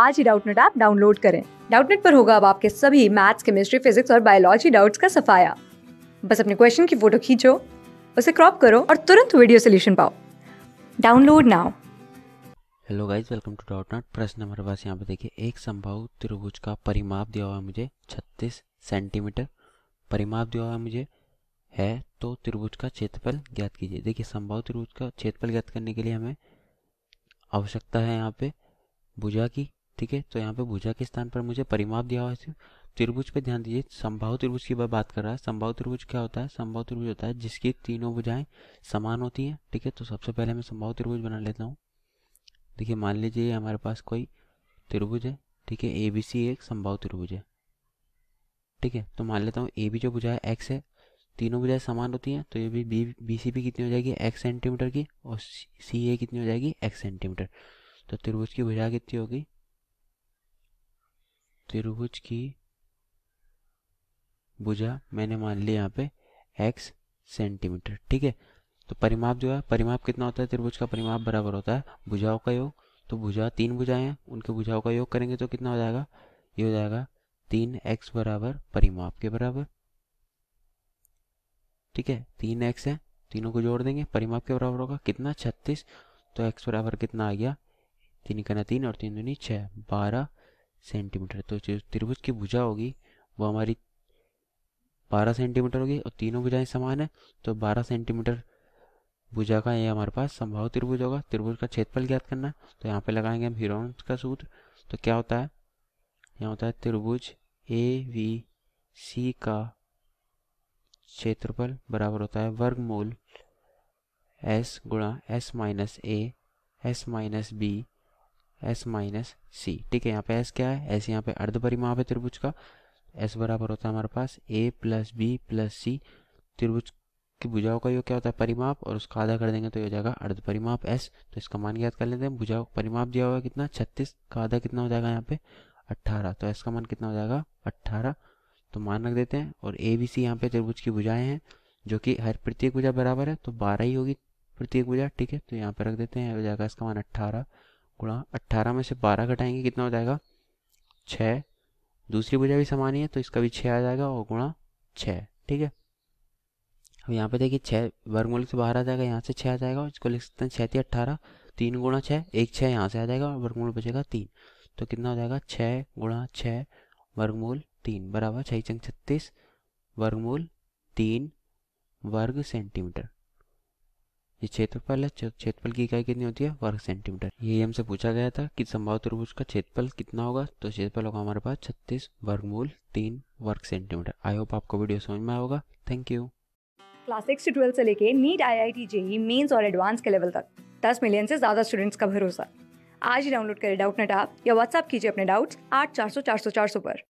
आज ही Doubtnut app download करें डाउटनेट पर होगा अब आपके सभी मैथ्स केमिस्ट्री फिजिक्स और बायोलॉजी डाउट्स का सफाया बस अपने क्वेश्चन की फोटो खींचो उसे क्रॉप करो और तुरंत वीडियो सोल्यूशन पाओ download now hello guys welcome to Doubtnut प्रश्न नंबर बस यहाँ पे देखिए एक संभव त्रिभुज का परिमाप दिया हुआ है मुझे 36 सेंटीमीटर परिमाप दिया हुआ है मुझे है तो त्रिभुज का क्षेत्रफल ज्ञात कीजिए देखिए संभव त्रिभुज का क्षेत्रफल ज्ञात करने के लिए हमें आवश्यकता है यहाँ पे भुजा की ठीक है तो यहाँ पे भुजा के स्थान पर मुझे परिमाप दिया हुआ है त्रिभुज पे ध्यान दीजिए संभाव त्रिभुज की बात कर रहा है संभाव त्रिभुज क्या होता है संभाव त्रिभुज होता है जिसकी तीनों भुजाएं समान होती हैं ठीक है तो सबसे पहले मैं संभाव त्रिभुज बना लेता हूँ देखिए मान लीजिए हमारे पास कोई त्रिभुज है ठीक है ए बी सी एक संभाव त्रिभुज है ठीक है तो मान लेता हूँ ए बी जो भुजा है एक्स है तीनों भुजाएं समान होती हैं तो ये भी बी बी सी भी कितनी हो जाएगी एक्स सेंटीमीटर की और सी ए कितनी हो जाएगी एक्स सेंटीमीटर तो त्रिभुज की भुजा कितनी होगी त्रिभुज की भुजा मैंने मान ली यहाँ पे x सेंटीमीटर ठीक है तो परिमाप जो है परिमाप कितना होता है त्रिभुज का परिमाप बराबर होता है भुजाओं का योग तो भुजा तीन भुजाएं हैं उनके भुजाओं का योग करेंगे तो कितना हो जाएगा ये हो जाएगा तीन एक्स बराबर परिमाप के बराबर ठीक है तीन एक्स है तीनों को जोड़ देंगे परिमाप के बराबर होगा कितना छत्तीस तो एक्स बराबर कितना आ गया तीन कना तीन और तीन दूनी छः बारह सेंटीमीटर तो जो त्रिभुज की भुजा होगी वो हमारी 12 सेंटीमीटर होगी और तीनों भुजाएं समान है तो 12 सेंटीमीटर भुजा का ये हमारे पास संभव त्रिभुज होगा त्रिभुज का क्षेत्रफल ज्ञात करना तो यहाँ पे लगाएंगे हम हिरोन्स का सूत्र तो क्या होता है यहाँ होता है त्रिभुज ए वी सी का क्षेत्रफल बराबर होता है वर्गमूल एस गुणा S minus A S minus B S minus C ठीक है यहाँ पे एस क्या है एस यहाँ पे अर्ध परिमाप है त्रिभुज का एस बराबर होता है हमारे पास A plus B plus C त्रिभुज की भुजाओं का योग क्या होता है परिमाप और उसका आधा कर देंगे तो ये हो जाएगा अर्ध परिमाप एस तो इसका मान याद कर लेते हैं भुजाओं परिमाप दिया हुआ कितना छत्तीस का आधा कितना हो जाएगा यहाँ पे अट्ठारह तो एस का मान कितना हो जाएगा अट्ठारह तो मान रख देते हैं और ए बी सी यहाँ पे त्रिभुज की भुजाएं हैं जो कि हर प्रत्येक भुजा बराबर है तो बारह ही होगी प्रत्येक भुजा ठीक है तो यहाँ पे रख देते हैं हो जाएगा इसका मान अट्ठारह गुणा अट्ठारह में से बारह घटाएंगे कितना हो जाएगा छः दूसरी भुजा भी समान ही है तो इसका भी छः आ जाएगा और गुणा छः ठीक है अब यहाँ पे देखिए छः वर्गमूल से बाहर आ जाएगा यहाँ से छः आ जाएगा इसको लिख सकते हैं छः थी अट्ठारह तीन गुणा छः एक छः यहाँ से आ जाएगा और वर्गमूल बचेगा तीन तो कितना हो जाएगा छः गुणा छः वर्गमूल तीन बराबर छः चंग छत्तीस वर्गमूल तीन वर्ग सेंटीमीटर ये क्षेत्रफल है क्षेत्रफल की इकाई कितनी होती है वर्ग सेंटीमीटर ये हमसे पूछा गया था कि संभावित त्रिभुज का क्षेत्रफल कितना होगा तो क्षेत्रफल होगा हमारे पास छत्तीस वर्गमूल तीन वर्ग सेंटीमीटर आई होप आपको वीडियो समझ में आएगा थैंक यू क्लास सिक्स से ट्वेल्थ से लेके NEET I I T JEE mains और एडवांस के लेवल तक दस मिलियन से ज्यादा स्टूडेंट्स का भरोसा आज ही डाउनलोड करें डाउट नेट आप या व्हाट्सअप कीजिए अपने डाउट्स आठ चार सौ चार सौ चार सौ पर